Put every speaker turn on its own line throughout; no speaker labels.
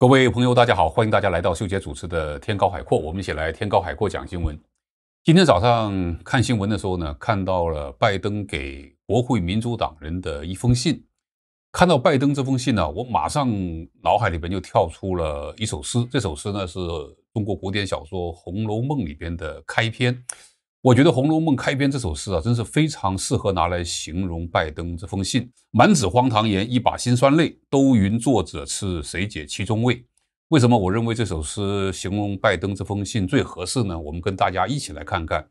各位朋友，大家好，欢迎大家来到秀杰主持的《天高海阔》，我们一起来《天高海阔》讲新闻。今天早上看新闻的时候呢，看到了拜登给国会民主党人的一封信。看到拜登这封信呢，我马上脑海里边就跳出了一首诗。这首诗呢，是中国古典小说《红楼梦》里边的开篇。我觉得《红楼梦》开篇这首诗啊，真是非常适合拿来形容拜登这封信。满纸荒唐言，一把辛酸泪，都云作者是谁解其中味？为什么我认为这首诗形容拜登这封信最合适呢？我们跟大家一起来看看，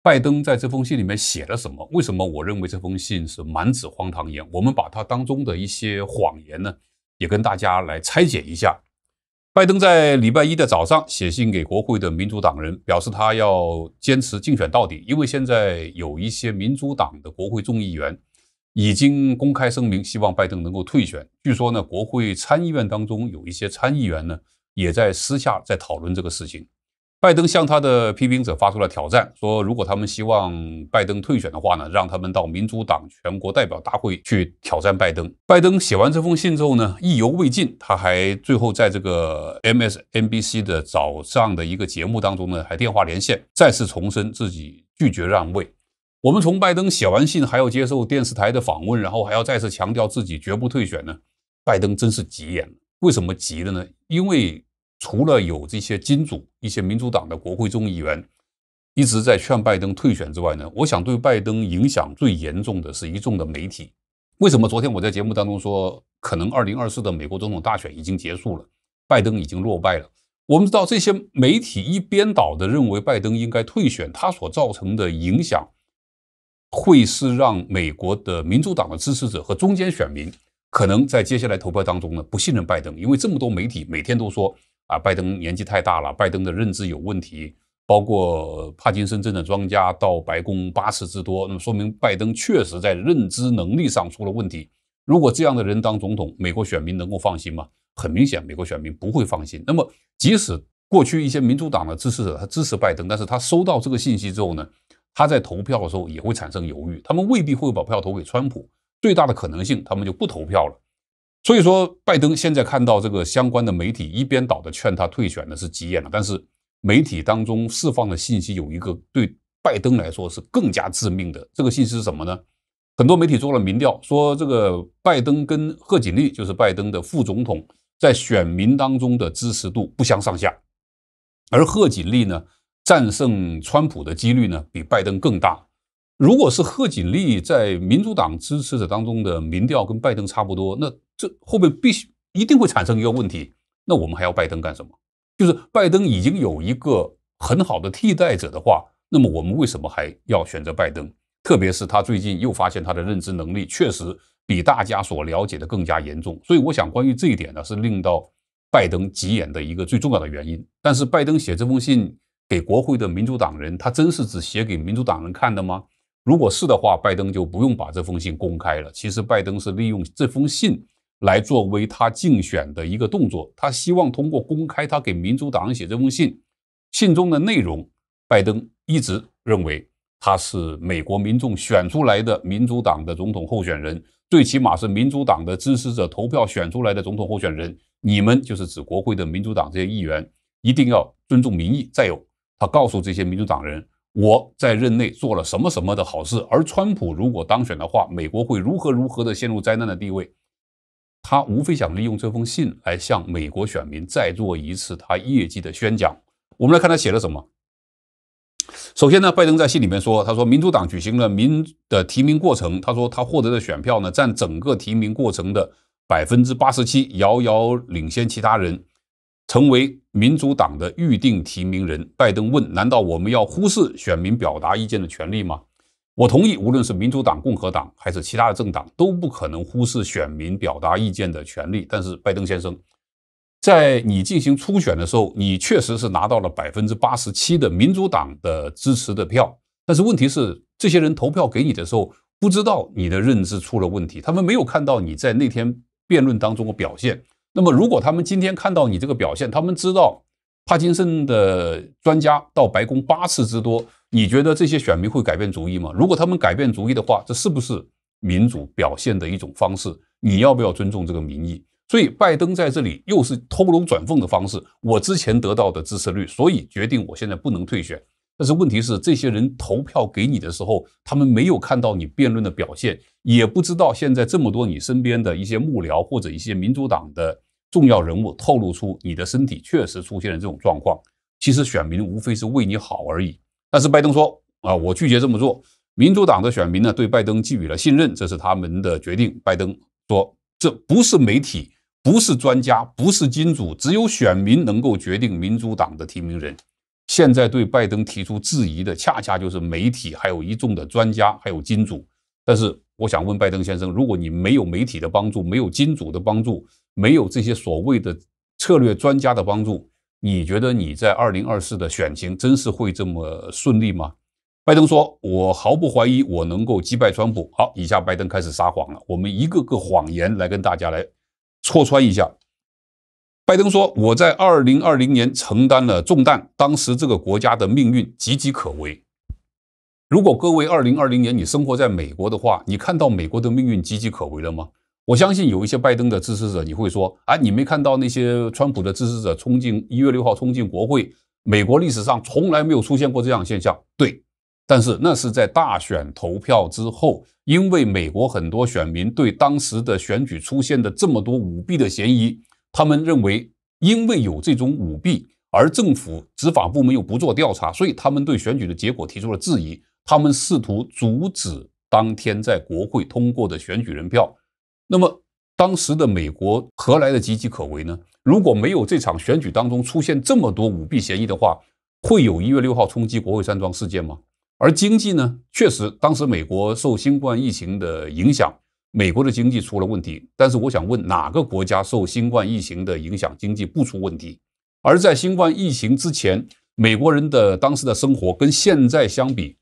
拜登在这封信里面写了什么？为什么我认为这封信是满纸荒唐言？我们把它当中的一些谎言呢，也跟大家来拆解一下。拜登在礼拜一的早上写信给国会的民主党人，表示他要坚持竞选到底，因为现在有一些民主党的国会众议员已经公开声明，希望拜登能够退选。据说呢，国会参议院当中有一些参议员呢，也在私下在讨论这个事情。拜登向他的批评者发出了挑战，说如果他们希望拜登退选的话呢，让他们到民主党全国代表大会去挑战拜登。拜登写完这封信之后呢，意犹未尽，他还最后在这个 MSNBC 的早上的一个节目当中呢，还电话连线再次重申自己拒绝让位。我们从拜登写完信，还要接受电视台的访问，然后还要再次强调自己绝不退选呢，拜登真是急眼了。为什么急了呢？因为。除了有这些金主、一些民主党的国会众议员一直在劝拜登退选之外呢，我想对拜登影响最严重的是，一众的媒体。为什么昨天我在节目当中说，可能二零二四的美国总统大选已经结束了，拜登已经落败了？我们知道这些媒体一边倒的认为拜登应该退选，他所造成的影响，会是让美国的民主党的支持者和中间选民可能在接下来投票当中呢不信任拜登，因为这么多媒体每天都说。啊，拜登年纪太大了，拜登的认知有问题，包括帕金森症的专家到白宫八次之多，那么说明拜登确实在认知能力上出了问题。如果这样的人当总统，美国选民能够放心吗？很明显，美国选民不会放心。那么，即使过去一些民主党的支持者他支持拜登，但是他收到这个信息之后呢，他在投票的时候也会产生犹豫，他们未必会把票投给川普，最大的可能性他们就不投票了。所以说，拜登现在看到这个相关的媒体一边倒的劝他退选呢，是急眼了。但是，媒体当中释放的信息有一个对拜登来说是更加致命的。这个信息是什么呢？很多媒体做了民调，说这个拜登跟贺锦丽，就是拜登的副总统，在选民当中的支持度不相上下。而贺锦丽呢，战胜川普的几率呢，比拜登更大。如果是贺锦丽在民主党支持者当中的民调跟拜登差不多，那。这后面必须一定会产生一个问题，那我们还要拜登干什么？就是拜登已经有一个很好的替代者的话，那么我们为什么还要选择拜登？特别是他最近又发现他的认知能力确实比大家所了解的更加严重，所以我想关于这一点呢，是令到拜登急眼的一个最重要的原因。但是拜登写这封信给国会的民主党人，他真是只写给民主党人看的吗？如果是的话，拜登就不用把这封信公开了。其实拜登是利用这封信。来作为他竞选的一个动作，他希望通过公开他给民主党人写这封信，信中的内容，拜登一直认为他是美国民众选出来的民主党的总统候选人，最起码是民主党的支持者投票选出来的总统候选人。你们就是指国会的民主党这些议员，一定要尊重民意。再有，他告诉这些民主党人，我在任内做了什么什么的好事，而川普如果当选的话，美国会如何如何的陷入灾难的地位。他无非想利用这封信来向美国选民再做一次他业绩的宣讲。我们来看他写了什么。首先呢，拜登在信里面说，他说民主党举行了民的提名过程，他说他获得的选票呢占整个提名过程的百分之八十七，遥遥领先其他人，成为民主党的预定提名人。拜登问：难道我们要忽视选民表达意见的权利吗？我同意，无论是民主党、共和党还是其他的政党，都不可能忽视选民表达意见的权利。但是，拜登先生，在你进行初选的时候，你确实是拿到了百分之八十七的民主党的支持的票。但是，问题是这些人投票给你的时候，不知道你的认知出了问题，他们没有看到你在那天辩论当中的表现。那么，如果他们今天看到你这个表现，他们知道帕金森的专家到白宫八次之多。你觉得这些选民会改变主意吗？如果他们改变主意的话，这是不是民主表现的一种方式？你要不要尊重这个民意？所以拜登在这里又是偷龙转凤的方式。我之前得到的支持率，所以决定我现在不能退选。但是问题是，这些人投票给你的时候，他们没有看到你辩论的表现，也不知道现在这么多你身边的一些幕僚或者一些民主党的重要人物透露出你的身体确实出现了这种状况。其实选民无非是为你好而已。但是拜登说：“啊，我拒绝这么做。民主党的选民呢，对拜登寄予了信任，这是他们的决定。”拜登说：“这不是媒体，不是专家，不是金主，只有选民能够决定民主党的提名人。”现在对拜登提出质疑的，恰恰就是媒体，还有一众的专家，还有金主。但是我想问拜登先生，如果你没有媒体的帮助，没有金主的帮助，没有这些所谓的策略专家的帮助，你觉得你在二零二四的选情真是会这么顺利吗？拜登说：“我毫不怀疑我能够击败川普。”好，以下拜登开始撒谎了。我们一个个谎言来跟大家来戳穿一下。拜登说：“我在二零二零年承担了重担，当时这个国家的命运岌岌可危。如果各位二零二零年你生活在美国的话，你看到美国的命运岌岌可危了吗？”我相信有一些拜登的支持者，你会说，啊，你没看到那些川普的支持者冲进一月六号冲进国会？美国历史上从来没有出现过这样现象。对，但是那是在大选投票之后，因为美国很多选民对当时的选举出现的这么多舞弊的嫌疑，他们认为因为有这种舞弊，而政府执法部门又不做调查，所以他们对选举的结果提出了质疑，他们试图阻止当天在国会通过的选举人票。那么，当时的美国何来的岌岌可危呢？如果没有这场选举当中出现这么多舞弊嫌疑的话，会有一月六号冲击国会山庄事件吗？而经济呢？确实，当时美国受新冠疫情的影响，美国的经济出了问题。但是我想问，哪个国家受新冠疫情的影响，经济不出问题？而在新冠疫情之前，美国人的当时的生活跟现在相比，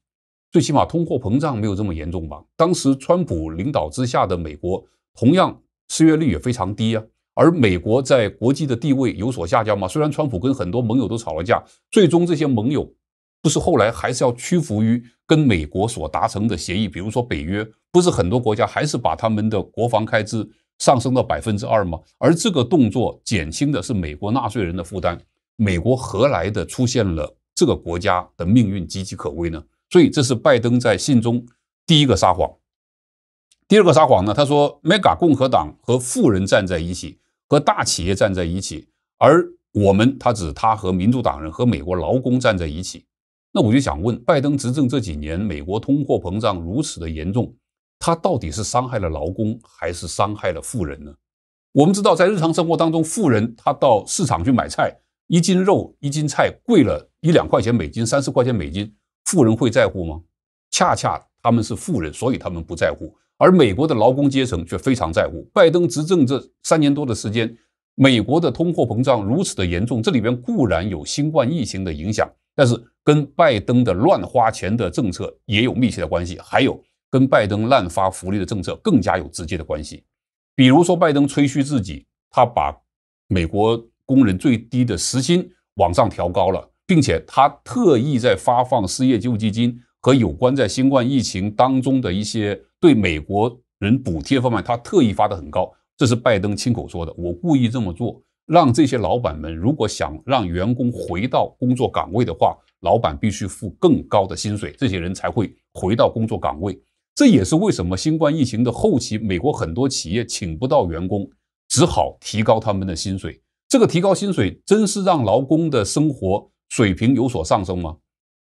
最起码通货膨胀没有这么严重吧？当时川普领导之下的美国。同样，失业率也非常低啊。而美国在国际的地位有所下降嘛？虽然川普跟很多盟友都吵了架，最终这些盟友不是后来还是要屈服于跟美国所达成的协议？比如说北约，不是很多国家还是把他们的国防开支上升到百分之二吗？而这个动作减轻的是美国纳税人的负担。美国何来的出现了这个国家的命运岌岌可危呢？所以这是拜登在信中第一个撒谎。第二个撒谎呢？他说，mega 共和党和富人站在一起，和大企业站在一起，而我们，他指他和民主党人和美国劳工站在一起。那我就想问，拜登执政这几年，美国通货膨胀如此的严重，他到底是伤害了劳工，还是伤害了富人呢？我们知道，在日常生活当中，富人他到市场去买菜，一斤肉一斤菜贵了一两块钱美金，三四块钱美金，富人会在乎吗？恰恰他们是富人，所以他们不在乎。而美国的劳工阶层却非常在乎。拜登执政这三年多的时间，美国的通货膨胀如此的严重，这里边固然有新冠疫情的影响，但是跟拜登的乱花钱的政策也有密切的关系，还有跟拜登滥发福利的政策更加有直接的关系。比如说，拜登吹嘘自己，他把美国工人最低的时薪往上调高了，并且他特意在发放失业救济金和有关在新冠疫情当中的一些。对美国人补贴方面，他特意发的很高，这是拜登亲口说的。我故意这么做，让这些老板们，如果想让员工回到工作岗位的话，老板必须付更高的薪水，这些人才会回到工作岗位。这也是为什么新冠疫情的后期，美国很多企业请不到员工，只好提高他们的薪水。这个提高薪水，真是让劳工的生活水平有所上升吗？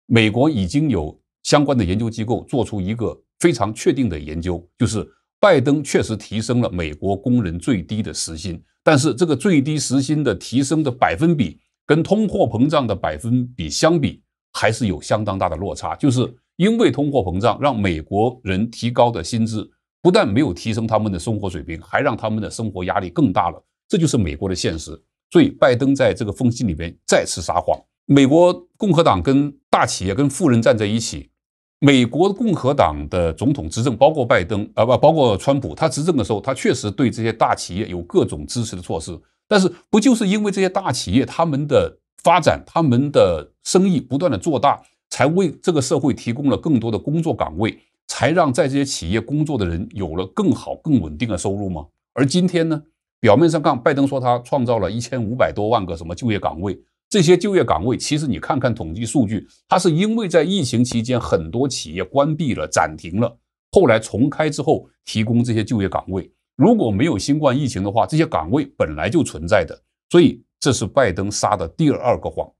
美国已经有相关的研究机构做出一个。非常确定的研究就是，拜登确实提升了美国工人最低的时薪，但是这个最低时薪的提升的百分比跟通货膨胀的百分比相比，还是有相当大的落差。就是因为通货膨胀，让美国人提高的薪资不但没有提升他们的生活水平，还让他们的生活压力更大了。这就是美国的现实。所以，拜登在这个缝隙里边再次撒谎。美国共和党跟大企业、跟富人站在一起。美国共和党的总统执政，包括拜登，啊不，包括川普，他执政的时候，他确实对这些大企业有各种支持的措施。但是，不就是因为这些大企业他们的发展、他们的生意不断的做大，才为这个社会提供了更多的工作岗位，才让在这些企业工作的人有了更好、更稳定的收入吗？而今天呢，表面上看，拜登说他创造了一千五百多万个什么就业岗位。这些就业岗位，其实你看看统计数据，它是因为在疫情期间很多企业关闭了、暂停了，后来重开之后提供这些就业岗位。如果没有新冠疫情的话，这些岗位本来就存在的。所以这是拜登撒的第二个谎。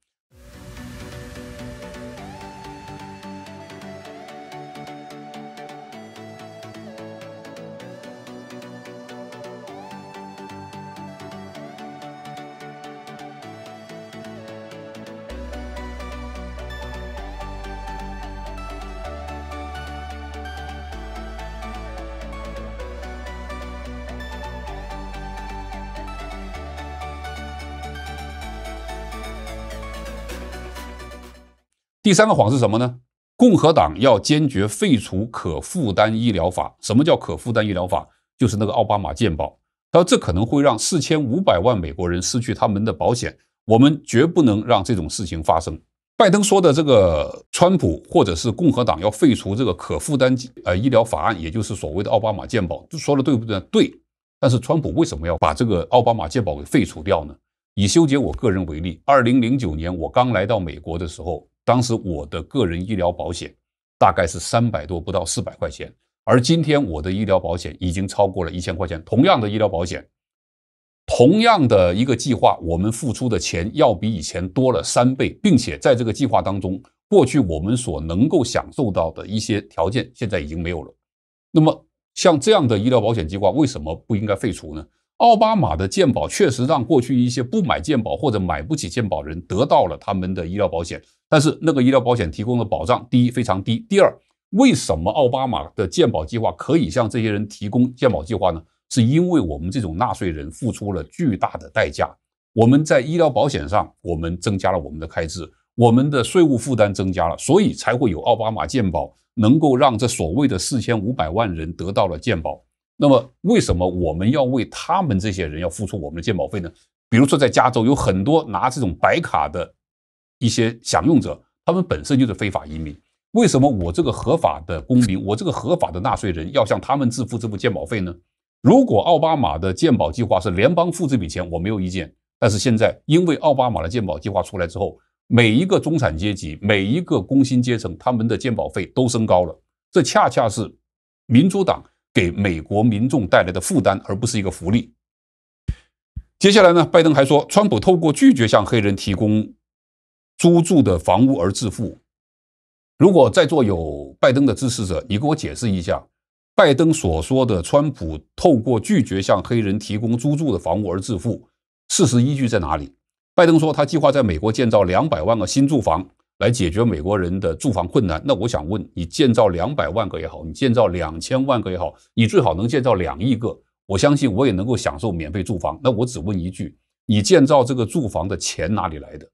第三个谎是什么呢？共和党要坚决废除可负担医疗法。什么叫可负担医疗法？就是那个奥巴马健保。他说这可能会让四千五百万美国人失去他们的保险。我们绝不能让这种事情发生。拜登说的这个，川普或者是共和党要废除这个可负担呃医疗法案，也就是所谓的奥巴马健保，这说的对不对？对。但是川普为什么要把这个奥巴马健保给废除掉呢？以修杰我个人为例，二零零九年我刚来到美国的时候。当时我的个人医疗保险大概是三百多，不到四百块钱，而今天我的医疗保险已经超过了一千块钱。同样的医疗保险，同样的一个计划，我们付出的钱要比以前多了三倍，并且在这个计划当中，过去我们所能够享受到的一些条件现在已经没有了。那么，像这样的医疗保险计划，为什么不应该废除呢？奥巴马的健保确实让过去一些不买健保或者买不起健保人得到了他们的医疗保险，但是那个医疗保险提供的保障，第一非常低，第二，为什么奥巴马的健保计划可以向这些人提供健保计划呢？是因为我们这种纳税人付出了巨大的代价，我们在医疗保险上，我们增加了我们的开支，我们的税务负担增加了，所以才会有奥巴马健保能够让这所谓的四千五百万人得到了健保。那么，为什么我们要为他们这些人要付出我们的鉴保费呢？比如说，在加州有很多拿这种白卡的一些享用者，他们本身就是非法移民。为什么我这个合法的公民，我这个合法的纳税人要向他们支付这部鉴保费呢？如果奥巴马的鉴保计划是联邦付这笔钱，我没有意见。但是现在，因为奥巴马的鉴保计划出来之后，每一个中产阶级、每一个工薪阶层，他们的鉴保费都升高了。这恰恰是民主党。给美国民众带来的负担，而不是一个福利。接下来呢？拜登还说，川普透过拒绝向黑人提供租住的房屋而致富。如果在座有拜登的支持者，你给我解释一下，拜登所说的川普透过拒绝向黑人提供租住的房屋而致富，事实依据在哪里？拜登说，他计划在美国建造两百万个新住房。来解决美国人的住房困难，那我想问你，建造两百万个也好，你建造两千万个也好，你最好能建造两亿个。我相信我也能够享受免费住房。那我只问一句，你建造这个住房的钱哪里来的？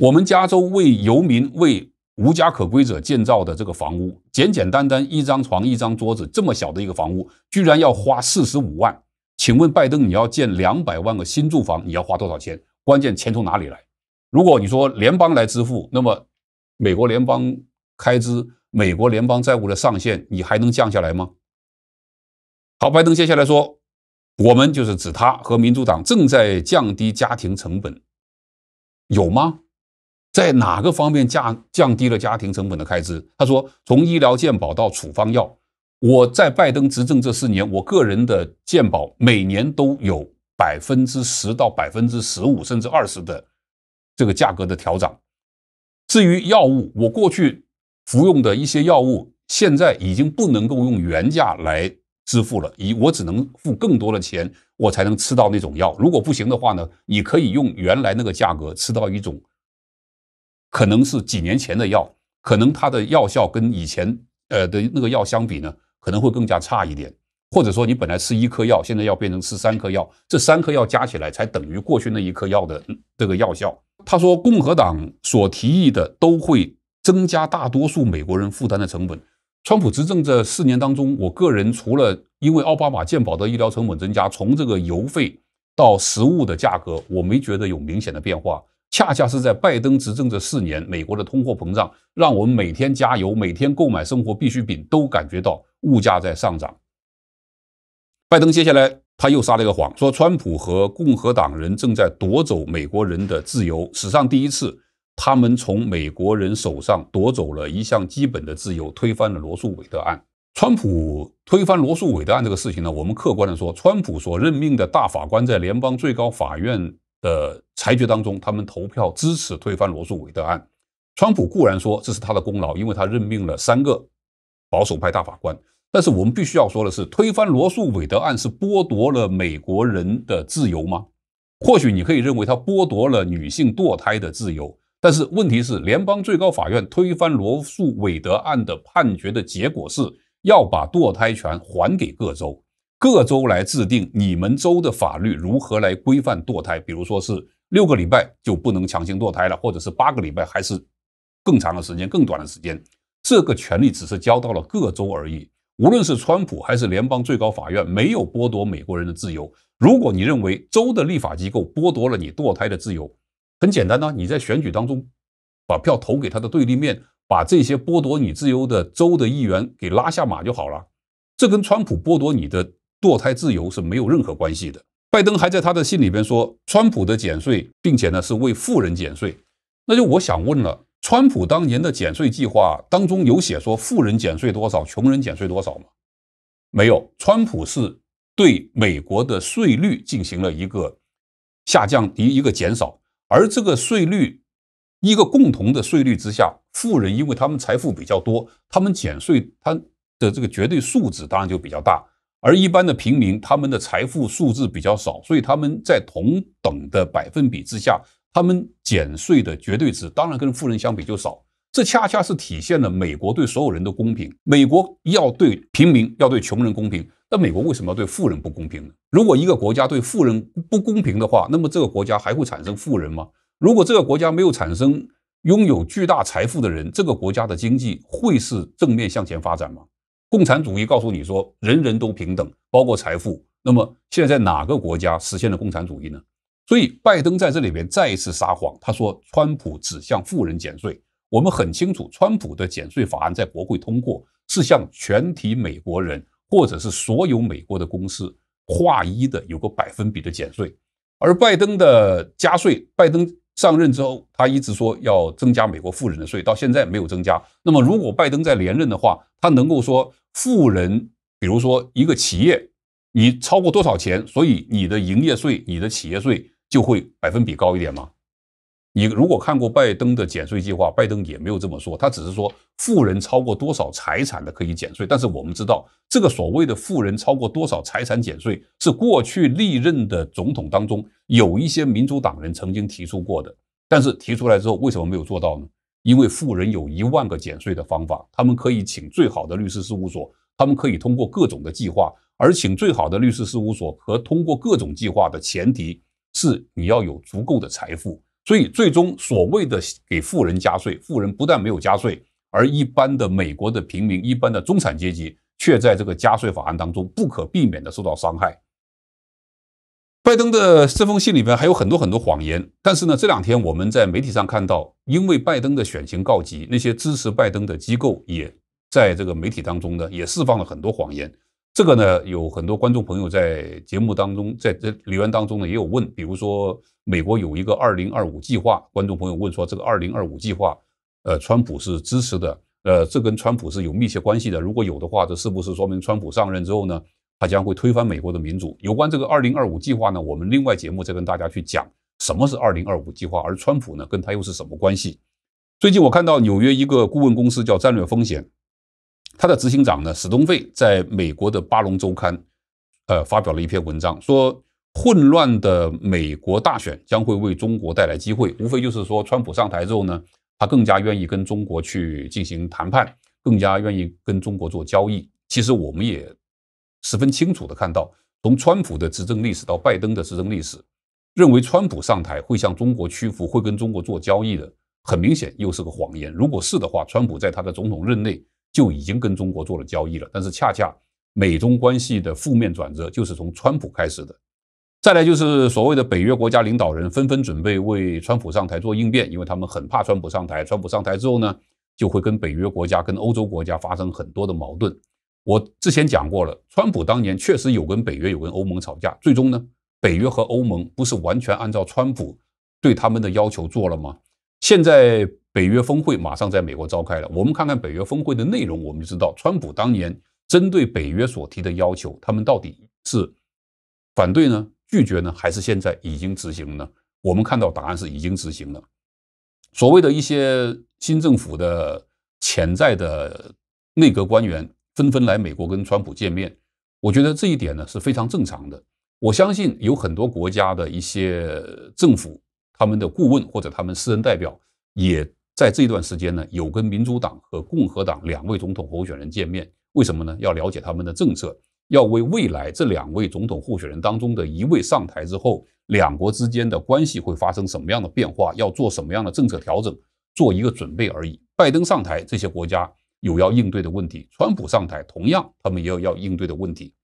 我们加州为游民、为无家可归者建造的这个房屋，简简单单一张床、一张桌子这么小的一个房屋，居然要花四十五万。请问拜登，你要建两百万个新住房，你要花多少钱？关键钱从哪里来？如果你说联邦来支付，那么美国联邦开支、美国联邦债务的上限，你还能降下来吗？好，拜登接下来说，我们就是指他和民主党正在降低家庭成本，有吗？在哪个方面降降低了家庭成本的开支？他说，从医疗健保到处方药，我在拜登执政这四年，我个人的健保每年都有百分之十到百分之十五，甚至二十的。这个价格的调整，至于药物，我过去服用的一些药物，现在已经不能够用原价来支付了，以我只能付更多的钱，我才能吃到那种药。如果不行的话呢，你可以用原来那个价格吃到一种，可能是几年前的药，可能它的药效跟以前呃的那个药相比呢，可能会更加差一点。或者说，你本来吃一颗药，现在要变成吃三颗药，这三颗药加起来才等于过去那一颗药的这个药效。他说，共和党所提议的都会增加大多数美国人负担的成本。川普执政这四年当中，我个人除了因为奥巴马健保的医疗成本增加，从这个油费到食物的价格，我没觉得有明显的变化。恰恰是在拜登执政这四年，美国的通货膨胀让我们每天加油、每天购买生活必需品都感觉到物价在上涨。拜登接下来。他又撒了一个谎，说川普和共和党人正在夺走美国人的自由。史上第一次，他们从美国人手上夺走了一项基本的自由，推翻了罗素韦德案。川普推翻罗素韦德案这个事情呢，我们客观的说，川普所任命的大法官在联邦最高法院的裁决当中，他们投票支持推翻罗素韦德案。川普固然说这是他的功劳，因为他任命了三个保守派大法官。但是我们必须要说的是，推翻罗素韦德案是剥夺了美国人的自由吗？或许你可以认为它剥夺了女性堕胎的自由。但是问题是，联邦最高法院推翻罗素韦德案的判决的结果是要把堕胎权还给各州，各州来制定你们州的法律如何来规范堕胎，比如说是六个礼拜就不能强行堕胎了，或者是八个礼拜，还是更长的时间、更短的时间，这个权利只是交到了各州而已。无论是川普还是联邦最高法院，没有剥夺美国人的自由。如果你认为州的立法机构剥夺了你堕胎的自由，很简单呢，你在选举当中把票投给他的对立面，把这些剥夺你自由的州的议员给拉下马就好了。这跟川普剥夺你的堕胎自由是没有任何关系的。拜登还在他的信里边说，川普的减税，并且呢是为富人减税，那就我想问了。川普当年的减税计划当中有写说富人减税多少，穷人减税多少吗？没有，川普是对美国的税率进行了一个下降一一个减少，而这个税率一个共同的税率之下，富人因为他们财富比较多，他们减税他的这个绝对数字当然就比较大，而一般的平民他们的财富数字比较少，所以他们在同等的百分比之下。他们减税的绝对值当然跟富人相比就少，这恰恰是体现了美国对所有人的公平。美国要对平民、要对穷人公平，那美国为什么要对富人不公平呢？如果一个国家对富人不公平的话，那么这个国家还会产生富人吗？如果这个国家没有产生拥有巨大财富的人，这个国家的经济会是正面向前发展吗？共产主义告诉你说，人人都平等，包括财富。那么现在哪个国家实现了共产主义呢？所以，拜登在这里边再一次撒谎。他说，川普只向富人减税。我们很清楚，川普的减税法案在国会通过，是向全体美国人，或者是所有美国的公司，划一的有个百分比的减税。而拜登的加税，拜登上任之后，他一直说要增加美国富人的税，到现在没有增加。那么，如果拜登在连任的话，他能够说富人，比如说一个企业，你超过多少钱，所以你的营业税，你的企业税。就会百分比高一点吗？你如果看过拜登的减税计划，拜登也没有这么说，他只是说富人超过多少财产的可以减税。但是我们知道，这个所谓的富人超过多少财产减税，是过去历任的总统当中有一些民主党人曾经提出过的。但是提出来之后，为什么没有做到呢？因为富人有一万个减税的方法，他们可以请最好的律师事务所，他们可以通过各种的计划，而请最好的律师事务所和通过各种计划的前提。是你要有足够的财富，所以最终所谓的给富人加税，富人不但没有加税，而一般的美国的平民、一般的中产阶级却在这个加税法案当中不可避免的受到伤害。拜登的这封信里边还有很多很多谎言，但是呢，这两天我们在媒体上看到，因为拜登的选情告急，那些支持拜登的机构也在这个媒体当中呢，也释放了很多谎言。这个呢，有很多观众朋友在节目当中，在这留言当中呢，也有问，比如说美国有一个二零二五计划，观众朋友问说，这个二零二五计划，呃，川普是支持的，呃，这跟川普是有密切关系的。如果有的话，这是不是说明川普上任之后呢，他将会推翻美国的民主？有关这个二零二五计划呢，我们另外节目再跟大家去讲什么是二零二五计划，而川普呢，跟他又是什么关系？最近我看到纽约一个顾问公司叫战略风险。他的执行长呢，史东费在美国的《巴龙周刊》呃发表了一篇文章，说混乱的美国大选将会为中国带来机会。无非就是说，川普上台之后呢，他更加愿意跟中国去进行谈判，更加愿意跟中国做交易。其实我们也十分清楚的看到，从川普的执政历史到拜登的执政历史，认为川普上台会向中国屈服，会跟中国做交易的，很明显又是个谎言。如果是的话，川普在他的总统任内。就已经跟中国做了交易了，但是恰恰美中关系的负面转折就是从川普开始的。再来就是所谓的北约国家领导人纷纷准备为川普上台做应变，因为他们很怕川普上台。川普上台之后呢，就会跟北约国家、跟欧洲国家发生很多的矛盾。我之前讲过了，川普当年确实有跟北约、有跟欧盟吵架，最终呢，北约和欧盟不是完全按照川普对他们的要求做了吗？现在。北约峰会马上在美国召开了，我们看看北约峰会的内容，我们就知道川普当年针对北约所提的要求，他们到底是反对呢、拒绝呢，还是现在已经执行呢？我们看到答案是已经执行了。所谓的一些新政府的潜在的内阁官员纷纷来美国跟川普见面，我觉得这一点呢是非常正常的。我相信有很多国家的一些政府、他们的顾问或者他们私人代表也。在这段时间呢，有跟民主党和共和党两位总统候选人见面，为什么呢？要了解他们的政策，要为未来这两位总统候选人当中的一位上台之后，两国之间的关系会发生什么样的变化，要做什么样的政策调整，做一个准备而已。拜登上台，这些国家有要应对的问题；川普上台，同样他们也有要应对的问题。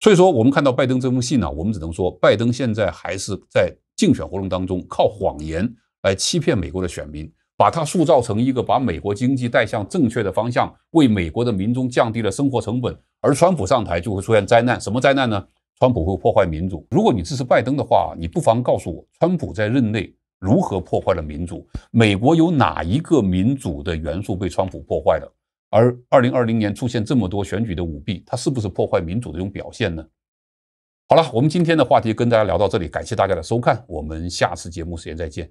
所以说，我们看到拜登这封信呢，我们只能说，拜登现在还是在竞选活动当中靠谎言来欺骗美国的选民。把它塑造成一个把美国经济带向正确的方向，为美国的民众降低了生活成本，而川普上台就会出现灾难。什么灾难呢？川普会破坏民主。如果你支持拜登的话，你不妨告诉我，川普在任内如何破坏了民主？美国有哪一个民主的元素被川普破坏了？而2020年出现这么多选举的舞弊，它是不是破坏民主的一种表现呢？好了，我们今天的话题跟大家聊到这里，感谢大家的收看，我们下次节目时间再见。